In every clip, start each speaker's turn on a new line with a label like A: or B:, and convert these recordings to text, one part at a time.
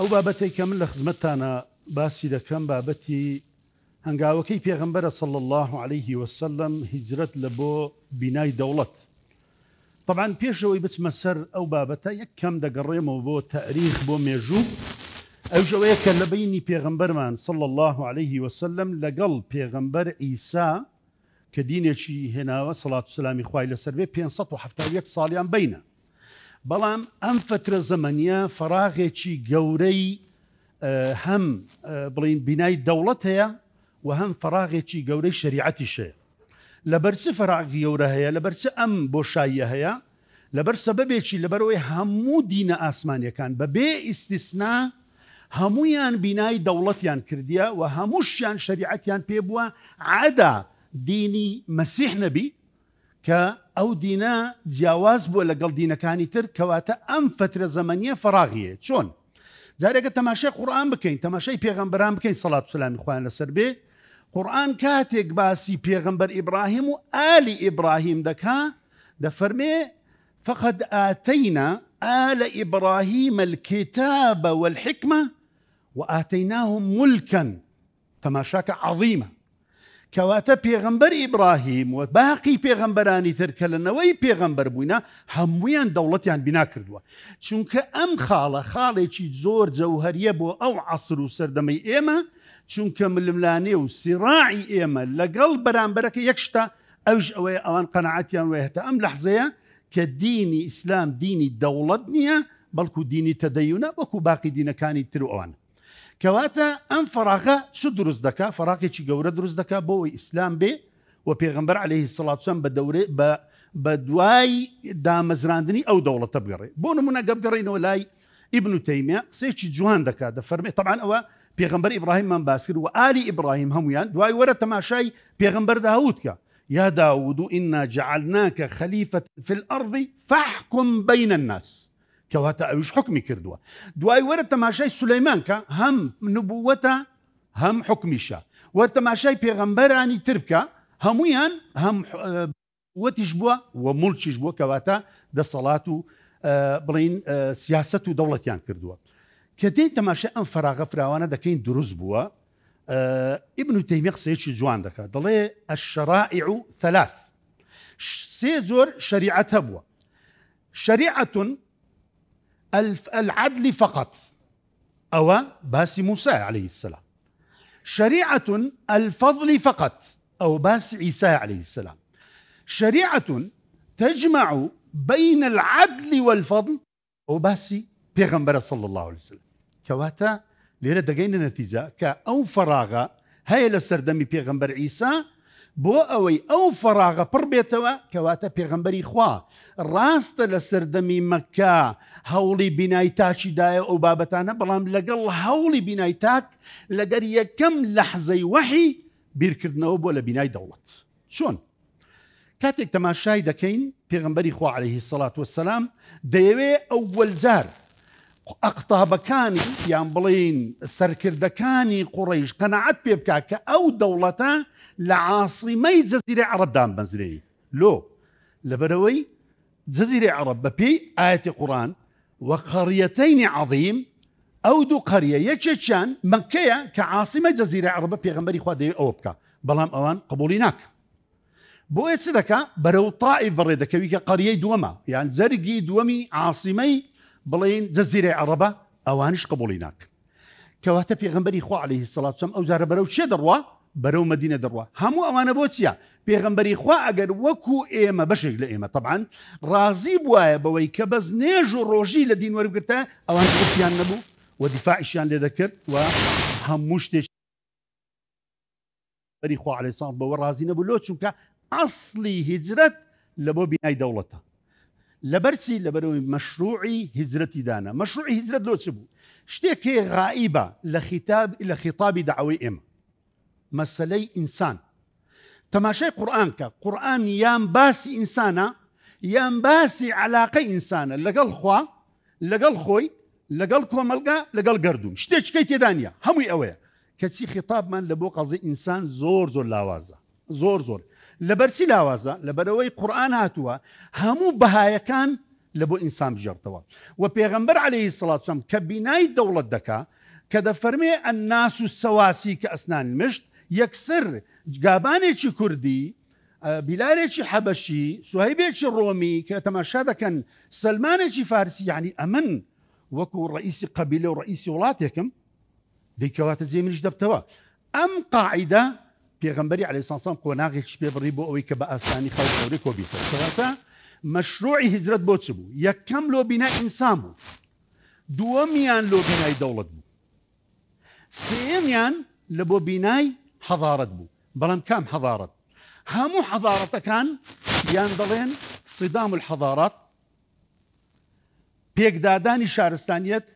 A: ئەو بابەتی کە من لە خزمەتانە باسی دەکەم بابەتی هەنگاوەکەی پێغمبەرە سڵ الله عليه وسلم هیجرت لە بۆ بینای دەوڵەت طبعاان پێشەوەی بچمە سەر ئەو بابەتە یەک کەم دەگەڕێمەوە بۆ تاریخ بۆ مێژوو ئەو ژەوەیە کە لە بینی پێغمبەرمان سڵ الله عليه وسلم لەگەڵ پێغمبەر ئیسا کە دینێکی هێناوە سەڵات سلامی خوای لەسەر بێ 570 ساڵیان بینە بەڵام ئەم فترە زەمەنیە فراغێکی گەورەی هەم بڵین بینای دەوڵەت هەیە و هەم فراغێکی گەورەی شریعەتی شێ لە بەرچی فراغی گەورە هەیە لە بەرچە ئەم بۆشاییە هەیە لەبەر سەبەبێکی لەبەرەوەی هەموو دینە ئاسمانیەکان بە بێ ئیسیسنا هەمویان بینای دەوڵەتیان کردیا و هەمووشیان شریعەتیان پێ بووە عادا دینی مەسیح نەبی او دينا جواز جیاواز قال دينا كان تر کەواتە ئەم فترە زەمەنیە فراغیە چۆن جارێکە تەماشای تماشي بکەین بكين پێغمبران بکەین سەڵات سلامی خوۆیان لەسەر بێ قورآن کاتێک باسی پێغمبەر ئیبراهیم و ئالی ئیبراهیم دەکا دەفەرمێ فقد اتينا آل إبراهيم الكتاب والحكمة وآتيناهم ملكا تماشاك عظيمة کەواتە پێغمبەر ئیبراهیم و باقی پێغمبەرانی ترکە لەنەوەی پێغمبەر بووینە هەمویان دەوڵەتیان بینا کردووە چونکە ئەم خاڵە خاڵێکی زۆر جەوهریە بۆ ئەو عسر و سەردەمەی ئێمە چونکە ململانێ و سیڕاعی ئێمە لەگەڵ بەرامبەرەکە یەکشتا ئەوش ئەوەیە ئەوان قەنەعاتیان وێتە ئەم لەحزەیە کە دینی ئیسلام دینی دەوڵەت نییە بەڵکو دینی تەدەیونە وەکو باقی دینەکانی تر ئەوانە کەواتە ئەم فراغە شو دروست دەکا فراقێکی گەورە دروست دەکا بۆەوەی ئیسلام بێ و پێغمبەر عليه سڵاتسم بە دەورێ بە بە دوای دامەزراندنی ئەو دەوڵەتە بگەڕێ بۆ نمونە گەبگەڕینەوە لای ئیبن و تەیمە سێکی جوان دەکات دە فەرمێ طبعاان ئەوە پێغمبەر من باسكر کرد و عالی ئیبراهیم هەمویان دوای وەرە تەماشای پێغمبەر داوتکە یا داود و ئنا جعلناکە في الأرض فاحكم بين الناس کەواتە ئەوش حکمی کردووە دوای وەرە تەماشای سولەیمان کە هەم نبووەتە هەم حکمیشە وەرتەماشای پێغەمبەرانی ترکە هەمویان هەم وەتیش بووە و مڵکیش بووە کەواتە دەسەڵات و بڵین سیاست و دەوڵەتیان کردووە کەدەین تەماشای ئەم فراغە فراوانە دەکەین دروست بووە ئیبن و تەیمی قسەیەکی جوان دەکات دەڵێ ئەشڕائع و ثلاث سێ زۆر شریعەت هەبووە شریعەتون العدل فقط أو باس موسى عليه السلام شريعة الفضل فقط أو باس عيسى عليه السلام شريعة تجمع بين العدل والفضل أو باس بيغمبر صلى الله عليه وسلم كواتا لێرە نتيجة كأو فراغة هاي فەراغە بيغمبر عيسى بۆ ئەوەی ئەو فەراغە پڕ بێتەوە کەواتە پێغمبەری خوا ڕاستە لە سەردەمی مەکە هەوڵی بینایی تاچیدایە ئەو بابەتانە بەڵام لەگەڵ هەوڵی بینای تاک لەگەر یەکەم لە حزەی وەحی بیرکردنەوە بۆ لە بینای دەوڵەت چۆن کاتێک تەماشای دەکەین پێغمبەری خوا عليهەیهی سەڵات وسلام دەیەوێ ئەو وەلجار ئەقتابەکانی یان بڵین سەرکردەکانی قوڕیش قەنەعەت پێ بک کە ئەو دەوڵەتە لە عاصیمەی جەزیرە عەرەبدان بەزرێ لۆ لەبەرەوەی جەزیرە عەرب بە پێی ئاەتی قورآن وە قەڕەتەینی عظیم ئەو دوو قەریە یەکێکیان مەکەیە کە عاصیمە جەزیرە عەربە پێغمبەری خوا دەوێت ئەو بکە بەڵام ئەوان قبولی ناک بۆیە چ دەکە بەرەو تاائف بەڕێ دەکەوی کە قەریەی دووەمە یان زەرگی دووەمی عاصیمەی بڵین جەزیرە عربە ئەوانش قبولی ناک کەواتە پێغمبەری خوا عليه سلااتم ئەو جارە بەرەو چێ دەڕوە بەرەو مدینە دەڕوە هەموو ئەوانە بۆ چیە پێغمبەری خوا ئەگەر وەکو ئێمە بەشێک لە ئێمە طبعاان ڕازی بواە بەوەی کە بەس نێژ و ڕۆژی لە دینوەرگتە ئەوان قوتیان نەبوو و دیفاعیشیان لێ دەکرد و هەموو شتێک بەری خوا عليه ساڵ بەوە ڕازی نەبوو لۆ چونکە ئەاصلی هیجرەت لە بۆ بینای دەوڵەتە لە بەرچی لە بەرەوەی مەشروعی هزرەتی دانا مەشروعی هزرت لۆ چ بوو شتێکی غائیبە لە خیتاب لە خیتابی داوای ئێمە مەسلەی ئینسان تەماشای قورآن کە قورآن یان باسی ئینسانە یان باسی علاقەی ئینسانە لەگەڵ خوا لەگەڵ خۆی لەگەڵ کۆمەلگا لەگەڵ گردوم شتێچکەی تێدانە هەمووی ئەوەیە کەچی خیتابمان لە بۆ قەزی ئینسان زۆر زۆر لاوازە زۆر زۆر لبرسي لاوازا لبروي قران هاتوا همو بهاي كان لبو انسان بجرتوا وبيغمبر عليه الصلاه والسلام كبناي دوله دكا كذا فرمي الناس السواسي كاسنان مشت يكسر جاباني شي كردي بلالي شي حبشي سهيبي شي رومي كتماشى كان سلمان شي فارسي يعني امن وكو رئيس قبيله ورئيس ولاتكم ديكواتا زي من جدبتوا ام قاعده پێغمبەری عليه ساسان قۆناغێکی پێ بڕی بۆ ئەوەی کە بە ئاسانی خەڵ گەوری کۆبی کەواتە مشروع هجرت بۆ چ بوو یەکەم لۆبینا ئینسان بوو دووەمیان لو دەوڵەت بوو سێمیان لە بۆ بینای حەضارت بوو بەڵام کام همو حضارت کان یان دەڵێن سیدام الحضارات پێکدادانی شارستانیت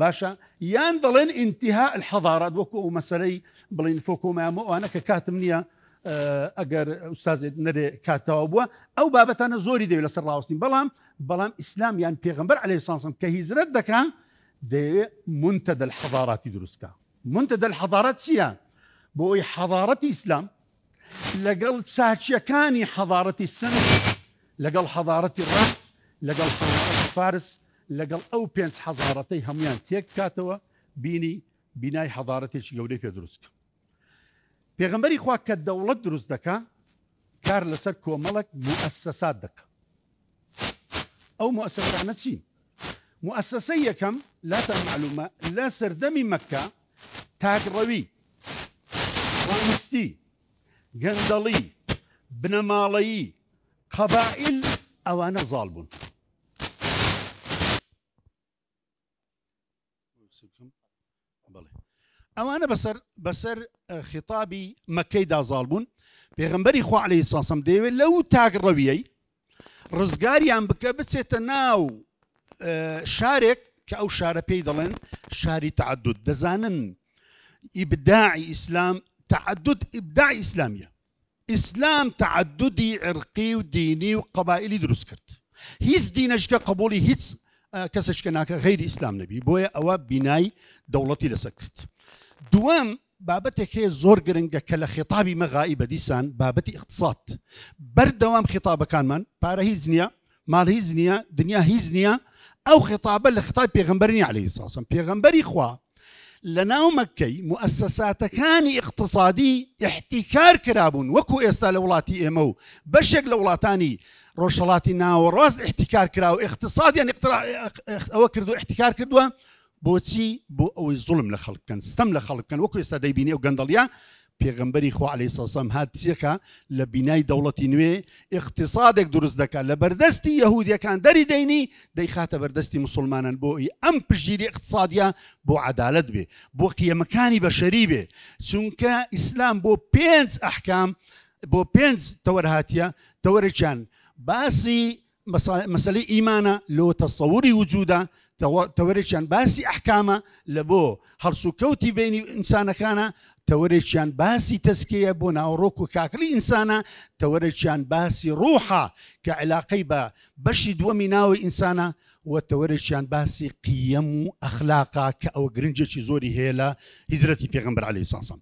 A: باشە یان دەڵێن انتها الحەضارات وەکو و مەسلەی بلين فوكوما وانا ككات منيا اجر اه، استاذ نري كاتاوبو او بابتنا زوري دي سراوس راوسين بلام بلام اسلام يعني پیغمبر عليه الصلاه والسلام كهيزرت دكا دي منتدى الحضارات دروسكا منتدى الحضارات سيا بوي حضارة اسلام لقل ساتشيا كاني حضارة السن لقل حضارة الرح لقل حضارة فارس لقل او بينس حضارتي هميان تيك كاتوا بيني بناي حضارتي شي في دروسكم پیغمبری خواه که دولت دروست دکا کار لەسەر کۆمەڵک مؤسسات دکا او مؤسسانه چی؟ مؤسسه یکم لا تن معلومه لا سردمی مکه ڕستی گەندەڵی بنەماڵەیی قەبائل ئەوانە زاڵ بوون بڵێ او انا بسر بسر آه، خطابي زاڵ بوون ظالمون خوعلی خو عليه الصلاه والسلام ڕزگاریان لو تاك ناو رزقاري آه، کە بكبت شارە شارك كاو شاری بيدلن شاري تعدد دزانن ئیسلامیە اسلام تعدد عرقی اسلاميه اسلام تعددي عرقي وديني وقبائلي هیچ دینەشکە قبولی هیچ قبولي هيز غیری غير اسلام نبي بويا بینای بناي دولتي لسكت دووەم بابەتێک هەیە زۆر گرنگە کە لە خێتابی مەغایی بە دیسان بابەتی اقتصاد بەردەوام خێتابەکانمان پارە هیچ نییە ماڵ هیچ نییە دنیا هیچ نییە ئەو خێتابە لە خطای بيغمبرني عليه والسلام بيغمبري خوا لنا مكي مؤسسات كان اقتصادي احتكار كرابون وكو ئێستا لولاتي ايمو بشكل و روشلاتي ناو راس احتكار كراو احتیکار يعني اقتراح اقتصادیان ئەوە احتكار احتیکار بۆچی بۆ ئەوەی زوڵم لە خەڵکن ستەم لە خەڵکن وەکو ئێستا دەیبینێ و گەندەڵیا پێغمبەری خوا علی سەسەم هات چێکە لە بینای دەوڵەتی نوێ اقتصادێک دروست دەکات لە بەردەستی یەهودیەکان دەری دەینی دەیخاتە بەردەستی مسلمانان بۆ ئەی ئەم پژیری اقتصادیا بۆ عدالت بێ بۆ قیەمەکانی بەشەری بێ چونکە ئیسلام بۆ پێنج ئەحکام بۆ پێنج تەوەرهاتیە تەوەرەچان باسی مەسلی ئیمانە لۆ تەسەوری وجودا تەوەرێکیان باسی ئەحکامە لە بۆ هەرسو کەوتی بینی ئینسانەکانە تەوەرێکیان باسی تەسکەیە بۆ ناوڕۆک و کاکلی ئینسانە تەوەرەکیان باسی ڕۆحە کە علاقەی بە بەشی دووەمی ناوی ئینسانە وەتەوەرەشیان باسی قیم و ئەخلاقا کە ئەوە گرنجێکی زۆری هەیە لە هیزرەتی پێغمبەر علی ساسم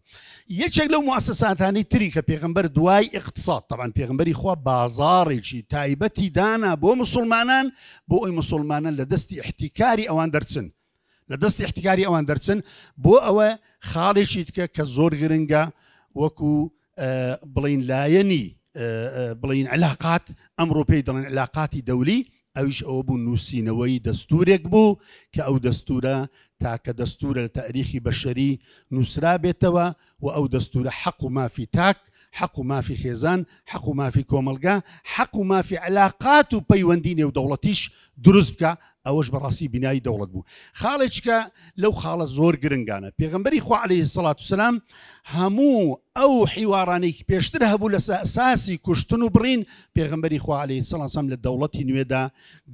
A: یەکێک لەو موسەساتانی تری کە پێغمبەر دوای اقتصاد طبعاان پێغمبەری خوا بازارێکی تایبەتی دانا بۆ مسلمانان بۆ ئەوی مسلمانان لە دەستی احتیکاری ئەوان دەرچن لە دەستی احتیکاری ئەوان دەرچن بۆ ئەوە خاڵێکی تکە کە زۆر گرنگە وەکو بڵین لایەنی بڵین علااقات ئەمڕۆپی دەڵێن علااقاتی دەولی ئەوش ئەوە بوو نووسینەوەی دەستورێک بوو کە ئەو دەستورە تاکە دەستورە لە تاریخی بەشەری نووسرا بێتەوە و ئەو دەستورە حەق و مافی تاک حەق و مافی خێزان حەق و مافی کۆمەلگا حەق و مافی علااقات و پەیوەندی نێو دەوڵەتیش دروست بکە ئەوەش بەڕاستی بینایی دەوڵەت بوو خاڵێککە لەو خاڵە زۆر گرنگانە پێغمبەری خوعالی سڵات وسلام هەموو ئەو حیوارانێک پێشتر هەبوو لە ئەساسی کوشتن و بڕین پێغمبەری خوعالی سەڵسەم لە دەوڵەتی نوێدا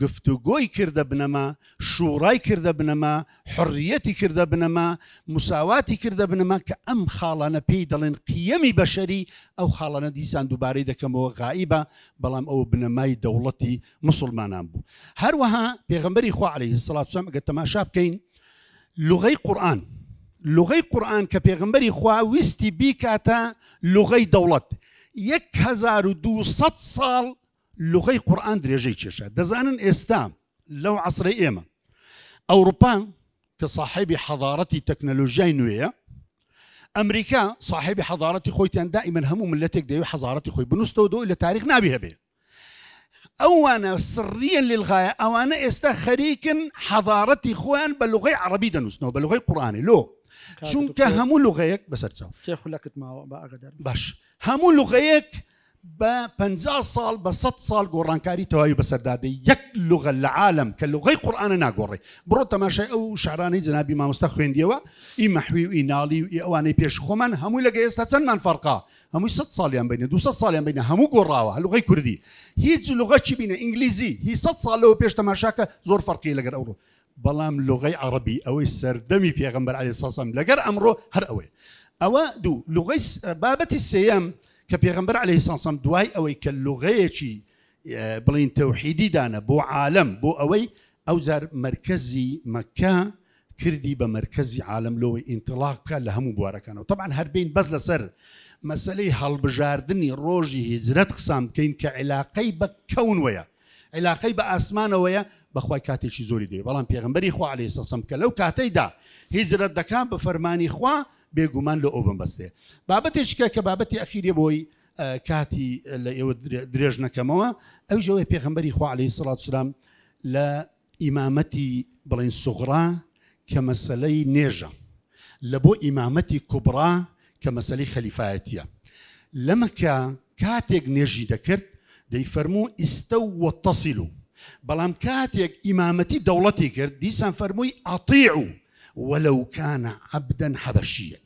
A: گفتوگۆی کردە بنەما شوڕای کردە بنەما حڕەتی کردە بنەما مساواتی کردە بنەما کە ئەم خاڵانە پێی دەڵێن قیەمی بەشەری ئەو خاڵانە دیسان دووبارەی دەکەمەوە غائیبە بەڵام ئەو بنەمای دەوڵەتی مسلمانان بوو هەروەها پێغمبەری خوعالی سڵاتسەم ئەگە تەماشا بکەین لغەی قورآن لغەی قورآن کە پێغمبەری خوا ویستی بیکاتە لغەی دەوڵەت 1200 ساڵ لغەی قورآن درێژەی چێشە دەزانن ئێستا لەو عسرەی ئێمە ئەوروپان كصاحب حضارتي تكنولوجيا نوية أمريكا صاحب حضارتي خويتان دائما من ملتك ديو حضارتي خوي بنستودو إلى تاريخ نابها به أوانا سريا للغاية أوانا أنا خريكن حضارتي خوان بلغي عربي دنوسنو بلغي قرآني لو چونکە هەموو لوغەیەک بس چاو سێخولەکت لك بە ئەگەدەر باش همو لغيك بە پ ساڵ بە 100 ساڵ گۆڕانکاری تەواوی بەسەردادەی یەک لغە لە عالم کە لغی قورآانە ناگۆڕی بڕۆ تەماشای ئەو شارانەی جنابی مامۆستا خوێندیەوە ئی مەحوی و ئیناڵی و ئەوانەی پێش خۆمان هەمووی لەگە ئێستا چەندمان فەرقا هەمووی 100 ساڵیان بینە 200 ساڵیان بینە هەموو گۆڕاوە هەلوغی کوردی هیچ لغەچی بینە ئینگلیزی هی 100 ساڵەوە پێش تەماشاکە زۆر فەرقی لەگەر ئەوڕۆ بەڵام لغی عربی ئەوەی سەردەمی پێغمبەر علی ساسم لەگەر ئەمڕۆ هەر ئەوێ ئەوە دوو لغی بابەتی سم کە پێغمبەر عليه ساسم دوای ئەوەی کە لغەیەکی بڵین تەوحیدیدانە بۆ عالم بۆ ئەوەی ئەو زار مرکزی مەکە کردی بە مرکزی عالم لەوەی ئینتلاقکە لە هەموو بوارەکانەوە طبعاان هەربین بەس لەسەر مەسلەی هەڵبژاردننی ڕۆژی هیزرەت قسام بکەین کە علاقەی بە کەونوەیە علاقەی بە ئاسمانەوەیە بەخوای کاتێکی زۆری دێ بەڵام پێغمبەری خوا عليه سەسم کە لەو کاتەیدا هیزرەت دەکان بە فەرمانی خوا بيجومان لأوبن بس ده بابتي إيش كه بابتي أخير يا بوي كاتي اللي يو دريجنا كموا أو جواب بيغمبري يخو عليه الصلاة والسلام لا إمامتي بلين صغرى كمسألة نيجا لبو إمامتي كبرى كمسألة خليفاتية لما كا كاتيك نيجي ذكرت دي فرمو استو واتصلوا بلام كاتيك إمامتي دولتي كرت ديسان فرموي أطيعو وەلو کانە عبدەن حەبەشیە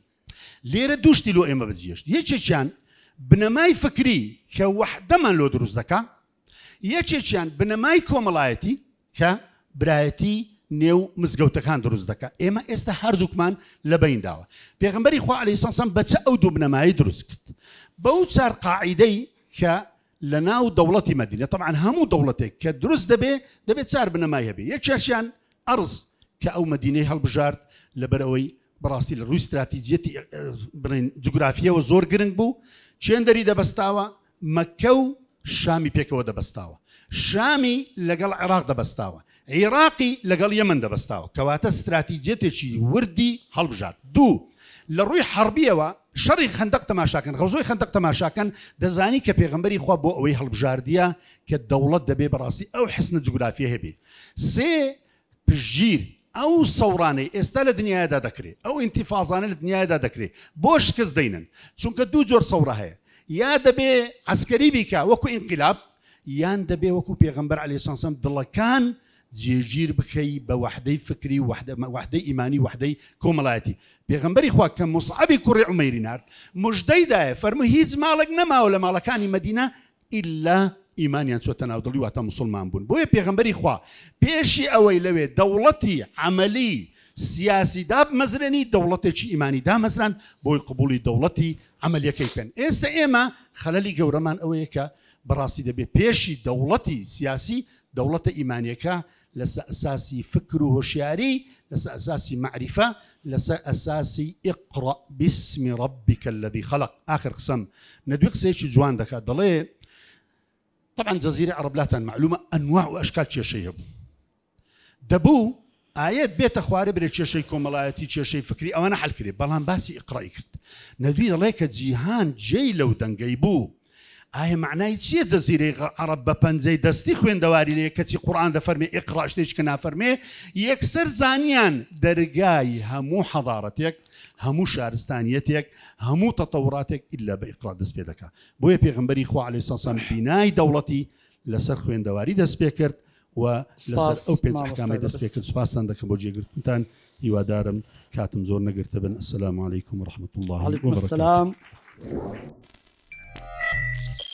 A: لێرە دوشتی لۆ ئێمە بەزیشت یەکێکیان بنەمای فکری کە وحدەمان لۆ دروست دەکە یەکێکیان بنەمای کۆمەڵایەتی کە برایەتی نێو مزگەوتەکان دروست دەکە ئێمە ئێستا هەردووکمان لە بەینداوە پێغمبەری خوا علیسانسان بەچە ئەو دوو بنەمایی دروست کرد بەو چار قاعدەی کە لە ناو دەوڵەتی مەدینە طبعاان هەموو دەوڵەتێک کە دروست دەبێ دەبێت چار بنەمای هەبێ یەک چێشیان ئەرز کە ئەو مدینەی هەڵبژارد لەبەرەوەی بەڕاستی لە ڕووی استراتیجیەتی بنین جوگرافیەوە زۆر گرنگ بوو چێندەری دەبەستاوە مەکە و شامی پێکەوە دەبەستاوە شامی لەگەڵ عێراق دەبەستاوە عێراقی لەگەڵ یەمن دەبەستاوە کەواتە استراتیجێتێکی وردی هەڵبژات دوو لە ڕووی حربیەوە شەڕی خندق تەماشاکەن غەزۆی خندق تەماشاکەن دەزانی کە پێغمبەری خوا بۆ ئەوەی هەڵبژاردیە کە دەوڵەت دەبێ بەڕاستی ئەو حسنە جوگرافیە هەبێ سێ پژیر ئەو سەورانەی ئێستا لە دنیادا دەکرێت ئەو ئینتیفازانە لە دنیادا دەکرێت بۆ شکست دەینن چونکە دوو جۆر سەورە هەیە یا دەبێ ئەسکەری بیکە وەکو ئینقلاب یان دەبێ وەکو پێغمبەر علیسانسم دڵەکان جێگیر بکەی بە وحدەی فکری وحدەی ئیمانی وحدەی کۆمەڵایەتی پێغمبەری خوا کە مسعبی کوڕی عمەیری نرد مژدەیدایە فەرمو هیچ ماڵک نەماوە لە ماڵەکانی مدینە ئللا ئیمانیان چۆتە ناودڵی واتە مسلمان بوون بۆیە پێغمبەری خوا پێشی ئەوەی لەوێ دەوڵەتی عملی سیاسی داب مەزرێنی دەوڵەتێکی ئیمانی دامەزران بۆی قوبولی دەوڵەتی عملیەکەی پێن ئێستا ئێمە خەلەلی گەورەمان ئەوەیەکە بەڕاستی دەبێت پێشی دەوڵەتی سیاسی دەوڵەتە ئیمانیەکە لەسە ئەساسی فکر و هۆشیاری لەسە ئەساسی معریفە لەسە ئەساسی ئقڕ بسمی ڕبیکە لەدی خەلق آخر قسم نەدوی قسێکی جوان دەکات دەڵێ طبعا جزيرة عرب لاتان معلومة أنواع وأشكال تشيشي هبو دبو ئاەت بێتە خوارە برێت کێشەی کۆمەڵایەتی کێشەی فکری ئەوە نەحل کرێ بەڵام باسی ئقرای کرد نەدوی دەڵێ کە جیهان جێی لەو دەنگەی بوو ئایا معنای چیە جەزیرەی عرب بە پەنجەی دەستی خوێندەواری لێ کەچی قورآان دە فەرمی ئقراشتێشکە نافەرمێ یەکسەر زانیان دەرگای هەموو حەضارەتێک هەموو شارستانیەتێک هەموو تەتەوراتێک ئللا بە ئقرا دەست پێ دەکات بۆیە پێغمبەری خوا عليه ساسان بینای دەوڵەتی لەسەر خوێندەواری دەست پێ کرد و لەسەر ئەو پێکامی دەست پێ کرد سوپاسان دەکەم بۆ جێگرتنتان هیوادارم کاتم زۆر نەگرتە بن ئەسلام عیکم ڕحمت الله عليكم السلام. Thank you.